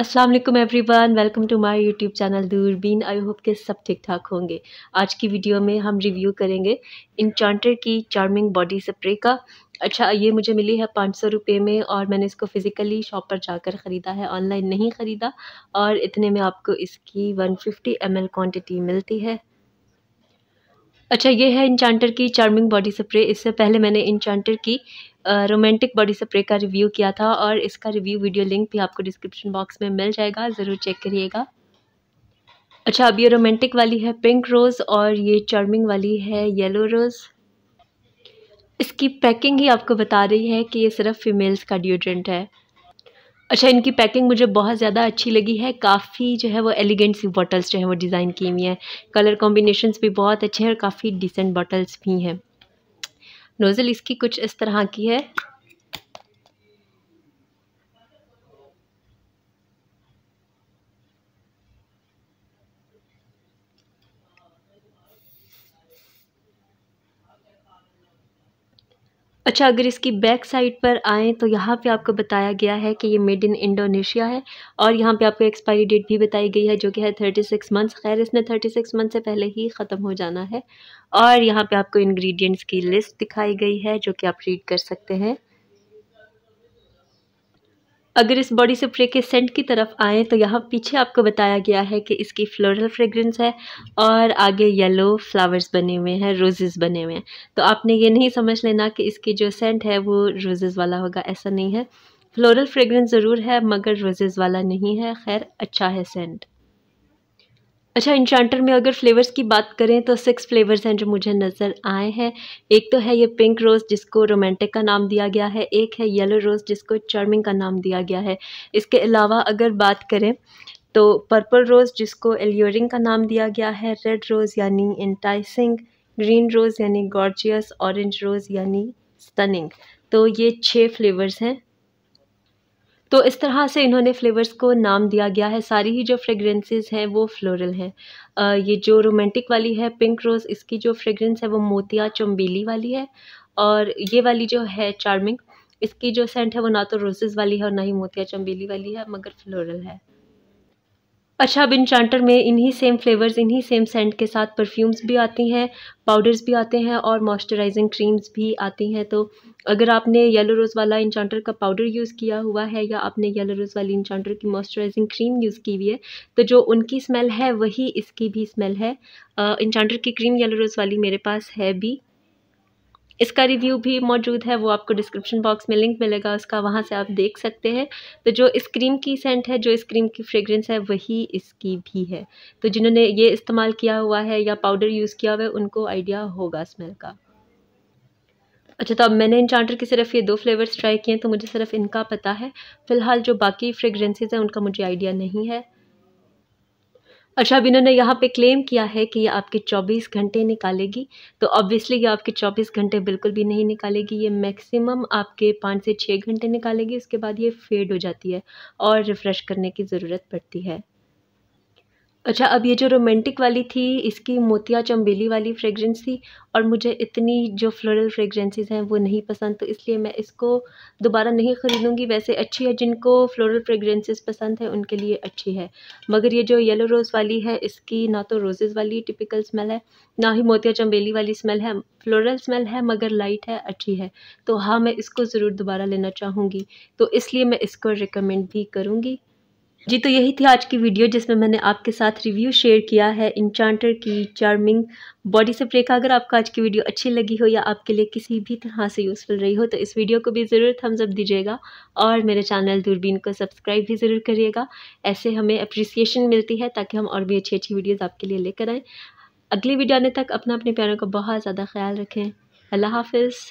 Aslam everyone welcome to my YouTube channel Doorbeen I hope के सब ठीक ठाक होंगे आज की वीडियो में हम रिव्यू करेंगे इंचांटर की चार्मिंग बॉडी स्प्रे का अच्छा ये मुझे मिली है पाँच सौ रुपये में और मैंने इसको फ़िज़िकली शॉप पर जाकर ख़रीदा है ऑनलाइन नहीं ख़रीदा और इतने में आपको इसकी वन फिफ्टी एम क्वान्टिटी मिलती है अच्छा ये है इंचांटर की चार्मिंग बॉडी स्प्रे इससे पहले मैंने इंचांटर की रोमांटिक बॉडी स्प्रे का रिव्यू किया था और इसका रिव्यू वीडियो लिंक भी आपको डिस्क्रिप्शन बॉक्स में मिल जाएगा ज़रूर चेक करिएगा अच्छा अब ये रोमांटिक वाली है पिंक रोज़ और ये चार्मिंग वाली है येलो रोज़ इसकी पैकिंग ही आपको बता रही है कि ये सिर्फ फीमेल्स का डिओड्रेंट है अच्छा इनकी पैकिंग मुझे बहुत ज़्यादा अच्छी लगी है काफ़ी जो है वो एलिगेंट सी बॉटल्स जो है वो डिज़ाइन की हुई हैं कलर कॉम्बिनेशंस भी बहुत अच्छे हैं और काफ़ी डिसेंट बॉटल्स भी हैं नोज़ल इसकी कुछ इस तरह की है अच्छा अगर इसकी बैक साइड पर आएँ तो यहाँ पे आपको बताया गया है कि ये मेड इन इंडोनेशिया है और यहाँ पे आपको एक्सपायरी डेट भी बताई गई है जो कि है थर्टी सिक्स मंथ्स खैर इसने थर्टी सिक्स मंथ से पहले ही ख़त्म हो जाना है और यहाँ पे आपको इंग्रेडिएंट्स की लिस्ट दिखाई गई है जो कि आप रीड कर सकते हैं अगर इस बॉडी स्प्रे के सेंट की तरफ आएँ तो यहाँ पीछे आपको बताया गया है कि इसकी फ्लोरल फ्रेगरेंस है और आगे येलो फ्लावर्स बने हुए हैं रोजेज़ बने हुए हैं तो आपने ये नहीं समझ लेना कि इसकी जो सेंट है वो रोजेज़ वाला होगा ऐसा नहीं है फ्लोरल फ्रेगरेंस ज़रूर है मगर रोजेज़ वाला नहीं है खैर अच्छा है सेंट अच्छा इंचांटर में अगर फ्लेवर्स की बात करें तो सिक्स फ्लेवर्स हैं जो मुझे नज़र आए हैं एक तो है ये पिंक रोज़ जिसको रोमांटिक का नाम दिया गया है एक है येलो रोज़ जिसको चार्मिंग का नाम दिया गया है इसके अलावा अगर बात करें तो पर्पल रोज़ जिसको एल्योरिंग का नाम दिया गया है रेड रोज़ यानी इंटाइसिंग ग्रीन रोज़ यानी गॉर्जियस ऑरेंज रोज़ यानी स्टनिंग तो ये छः फ्लेवर्स हैं तो इस तरह से इन्होंने फ्लेवर्स को नाम दिया गया है सारी ही जो फ्रेगरेंसेस हैं वो फ्लोरल हैं ये जो रोमांटिक वाली है पिंक रोज़ इसकी जो फ्रेगरेंस है वो मोतिया चम्बेली वाली है और ये वाली जो है चार्मिंग इसकी जो सेंट है वो ना तो रोजेज़ वाली है और ना ही मोतिया चम्बेली वाली है मगर फ्लोरल है अच्छा अब इंचांटर में इन्हीं सेम फ्लेवर्स इन्हीं सेम सेंट के साथ परफ्यूम्स भी आती हैं पाउडर्स भी आते हैं और मॉइस्चराइजिंग क्रीम्स भी आती हैं तो अगर आपने येलो रोज़ वाला इंचांटर का पाउडर यूज़ किया हुआ है या आपने येलो रोज़ वाली इंचांटर की मॉइस्चराइजिंग क्रीम यूज़ की हुई है तो जो उनकी स्मेल है वही इसकी भी स्मेल है इंचांटर की क्रीम येलो रोज़ वाली मेरे पास है भी इसका रिव्यू भी मौजूद है वो आपको डिस्क्रिप्शन बॉक्स में लिंक मिलेगा उसका वहाँ से आप देख सकते हैं तो जो इस क्रीम की सेंट है जो इस क्रीम की फ्रेगरेंस है वही इसकी भी है तो जिन्होंने ये इस्तेमाल किया हुआ है या पाउडर यूज़ किया हुआ है उनको आइडिया होगा स्मेल का अच्छा तो अब मैंने इंचांटर के सिर्फ ये दो फ्लेवर्स ट्राई किए हैं तो मुझे सिर्फ इनका पता है फ़िलहाल जो बाकी फ्रेगरेंसेज हैं उनका मुझे आइडिया नहीं है अच्छा अभी इन्होंने यहाँ पे क्लेम किया है कि ये आपके 24 घंटे निकालेगी तो ऑब्वियसली ये आपके 24 घंटे बिल्कुल भी नहीं निकालेगी ये मैक्सिमम आपके पाँच से छः घंटे निकालेगी उसके बाद ये फेड हो जाती है और रिफ़्रेश करने की ज़रूरत पड़ती है अच्छा अब ये जो रोमांटिक वाली थी इसकी मोतिया चम्बेली वाली फ्रेगरेंस थी और मुझे इतनी जो फ्लोरल फ्रेगरेंसेज़ हैं वो नहीं पसंद तो इसलिए मैं इसको दोबारा नहीं ख़रीदूँगी वैसे अच्छी है जिनको फ्लोरल फ्रेगरेंसेज़ पसंद है उनके लिए अच्छी है मगर ये जो येलो रोज़ वाली है इसकी ना तो रोज़ेज़ वाली टिपिकल स्मेल है ना ही मोतिया चम्बेली वाली स्मेल है फ्लोरल स्मेल है मगर लाइट है अच्छी है तो हाँ मैं इसको ज़रूर दोबारा लेना चाहूँगी तो इसलिए मैं इसको रिकमेंड भी करूँगी जी तो यही थी आज की वीडियो जिसमें मैंने आपके साथ रिव्यू शेयर किया है इंचांटर की चार्मिंग बॉडी से का अगर आपको आज की वीडियो अच्छी लगी हो या आपके लिए किसी भी तरह से यूज़फुल रही हो तो इस वीडियो को भी ज़रूर थम्स अप दीजिएगा और मेरे चैनल दूरबीन को सब्सक्राइब भी ज़रूर करिएगा ऐसे हमें अप्रिसिएशन मिलती है ताकि हम और भी अच्छी अच्छी वीडियोज़ आपके लिए लेकर आएँ अगली वीडियो आने तक अपना अपने प्यारों का बहुत ज़्यादा ख्याल रखें अल्लाह हाफिज़